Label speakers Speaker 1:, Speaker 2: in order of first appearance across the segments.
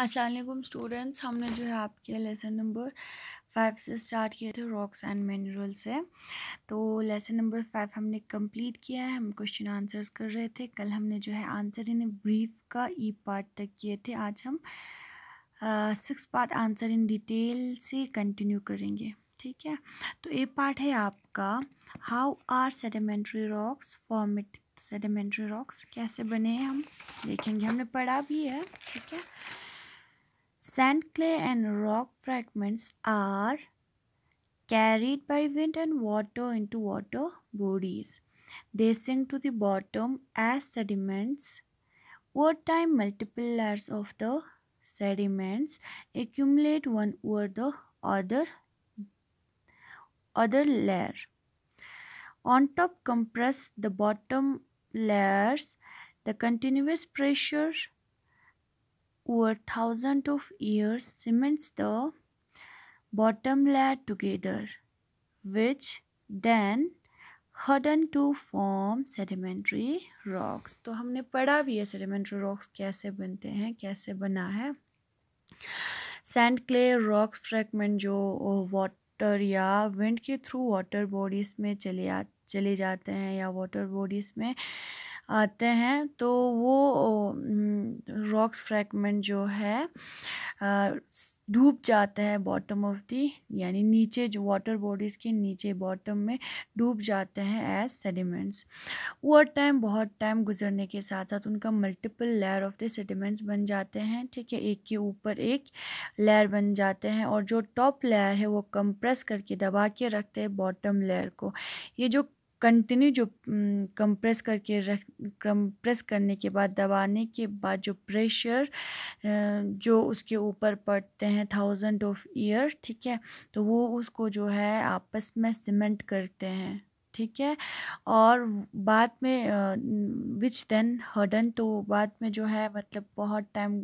Speaker 1: Aslam students हमने जो है आपके लेसन नंबर फाइव से स्टार्ट किए थे रॉक्स एंड मिनरल से तो लेसन नंबर फाइव हमने कंप्लीट किया है हम क्वेश्चन आंसर्स कर रहे थे कल हमने जो है आंसर इन ब्रीफ का ई e पार्ट तक किए थे आज हम six part answer in detail से कंटिन्यू करेंगे ठीक है तो ए पार्ट है आपका how are sedimentary rocks format sedimentary rocks कैसे बने हैं हम देखेंगे हमने पढ़ा भी है ठीक है Sand, clay, and rock fragments are carried by wind and water into water bodies. They sink to the bottom as sediments. Over time, multiple layers of the sediments accumulate one over the other, other layer. On top compress the bottom layers. The continuous pressure over thousands of years cements the bottom layer together, which then harden to form sedimentary rocks तो हमने पढ़ा भी है sedimentary rocks कैसे बनते हैं कैसे बना है सैंड क्ले रॉक्स फ्रैगमेंट जो वाटर या विंड के थ्रू वाटर बॉडीज़ में चले आ चले जाते हैं या वाटर बॉडीज़ में आते हैं तो वो रॉक्स फ्रैगमेंट जो है डूब जाता है बॉटम ऑफ दी यानी नीचे जो वाटर बॉडीज़ के नीचे बॉटम में डूब जाते हैं एज सेडिमेंट्स ओवर टाइम बहुत टाइम गुजरने के साथ साथ उनका multiple layer of the sediments बन जाते हैं ठीक है एक के ऊपर एक लेयर बन जाते हैं और जो टॉप लेयर है वो कंप्रेस करके दबा के रखते हैं बॉटम लेयर को ये जो कंटिन्यू जो कंप्रेस mm, करके रख कंप्रेस करने के बाद दबाने के बाद जो प्रेशर जो उसके ऊपर पड़ते हैं थाउजेंड ऑफ ईयर ठीक है तो वो उसको जो है आपस में सीमेंट करते हैं ठीक है और बाद में विच देन हर्डन तो बाद में जो है मतलब बहुत टाइम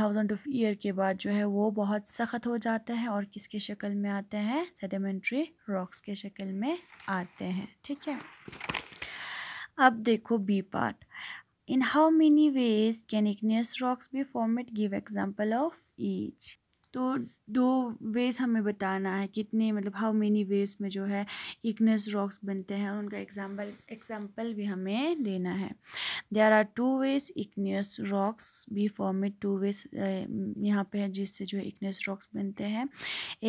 Speaker 1: थाउजेंड ऑफ ईयर के बाद जो है वो बहुत सख्त हो जाते हैं और किसके शक्ल में आते हैं सेडिमेंट्री रॉक्स के शक्ल में आते हैं ठीक है अब देखो B part in how many ways can igneous rocks be formed give example of each तो दो वेज़ हमें बताना है कितने मतलब हाउ मेनी वेज़ में जो है इग्नस रॉक्स बनते हैं और उनका एग्जाम्पल एग्जाम्पल भी हमें देना है there are two ways igneous rocks be formed two ways यहाँ पे है जिससे जो इग्नस रॉक्स बनते हैं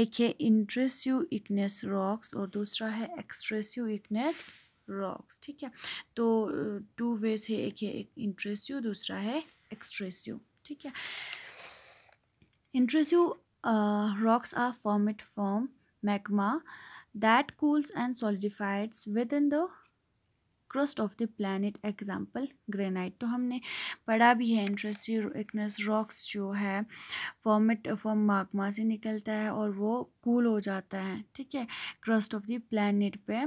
Speaker 1: एक है इंट्रेसिव इग्नस रॉक्स और दूसरा है एक्सट्रेसिव इग्नस रॉक्स ठीक है तो टू वेज है एक है इंट्रेसिव दूसरा है एक्सट्रेसिव ठीक है Intrusive uh, rocks are formed from magma that cools and solidifies within the crust of the planet example granite तो हमने पढ़ा भी है इंट्रसिव रॉक्स जो है फॉर्मेट फॉर्म मागमा से निकलता है और वो कूल हो जाता है ठीक है क्रस्ट ऑफ द प्लानट पे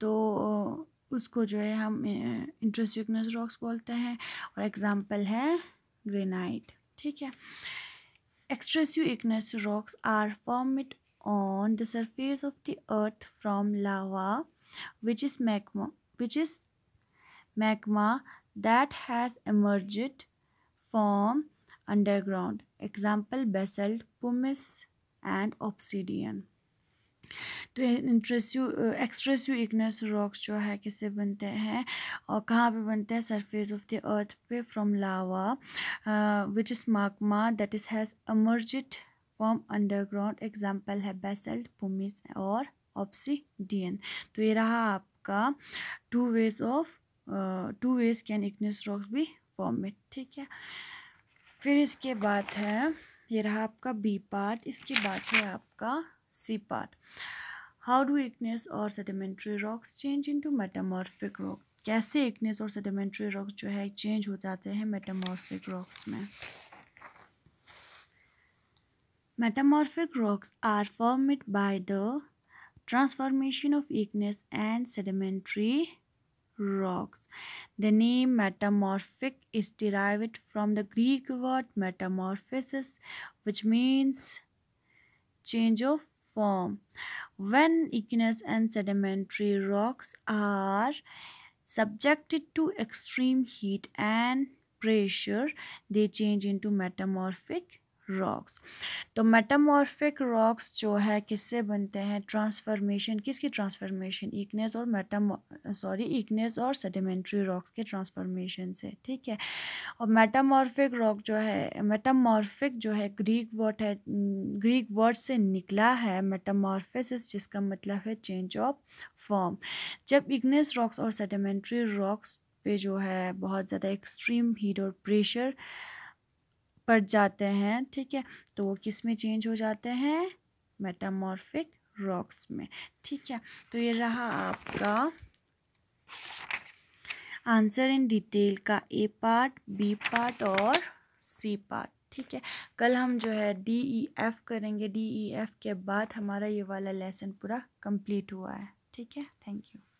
Speaker 1: तो uh, उसको जो है हम इंट्रसिव इकनस रॉक्स बोलते हैं और एग्ज़ाम्पल है ग्रेनाइट ठीक है Extrusive igneous rocks are formed on the surface of the earth from lava, which is magma, which is magma that has emerged from underground. Example basalt, pumice and obsidian. तो इंट्रेस्यू एक्सट्रेस्यू Ignis rocks जो है किसे बनते हैं और कहाँ पे बनते हैं सरफेस ऑफ द अर्थ पे from lava which is magma that is has emerged from underground example है बेसल्ट पुमिस और ऑप्सीडियन तो ये रहा आपका two ways of two ways can igneous rocks भी फॉर्म में ठीक है फिर इसके बाद है ये रहा आपका बी पार्ट इसके बाद है आपका C part how do igneous और sedimentary rocks change into metamorphic rock कैसे इग्नेस और सेडिमेंट्री रॉक्स जो है चेंज हो जाते हैं मेटामॉर्फिक रॉक्स में metamorphic rocks are formed by the transformation of igneous and sedimentary rocks the name metamorphic is derived from the Greek word metamorphosis which means change of form. When igneous and sedimentary rocks are subjected to extreme heat and pressure, they change into metamorphic rocks तो metamorphic rocks जो है किससे बनते हैं transformation किसकी transformation इकनेस और मेटामो sorry इकनेस और sedimentary rocks के ट्रांसफॉर्मेशन से ठीक है और मेटामॉर्फिक रॉक जो है मेटामॉर्फिक जो है ग्रीक वर्ड है ग्रीक mm, वर्ड से निकला है मेटामॉर्फिस जिसका मतलब है चेंज ऑफ फॉर्म जब इग्नेस रॉक्स और सेडिमेंट्री रॉक्स पे जो है बहुत ज़्यादा एक्सट्रीम हीट और प्रेशर पट जाते हैं ठीक है तो वो किस में चेंज हो जाते हैं मेटामॉर्फिक रॉक्स में ठीक है तो ये रहा आपका आंसर इन डिटेल का ए पार्ट बी पार्ट और सी पार्ट ठीक है कल हम जो है डी ई एफ करेंगे डी ई एफ के बाद हमारा ये वाला लेसन पूरा कंप्लीट हुआ है ठीक है थैंक यू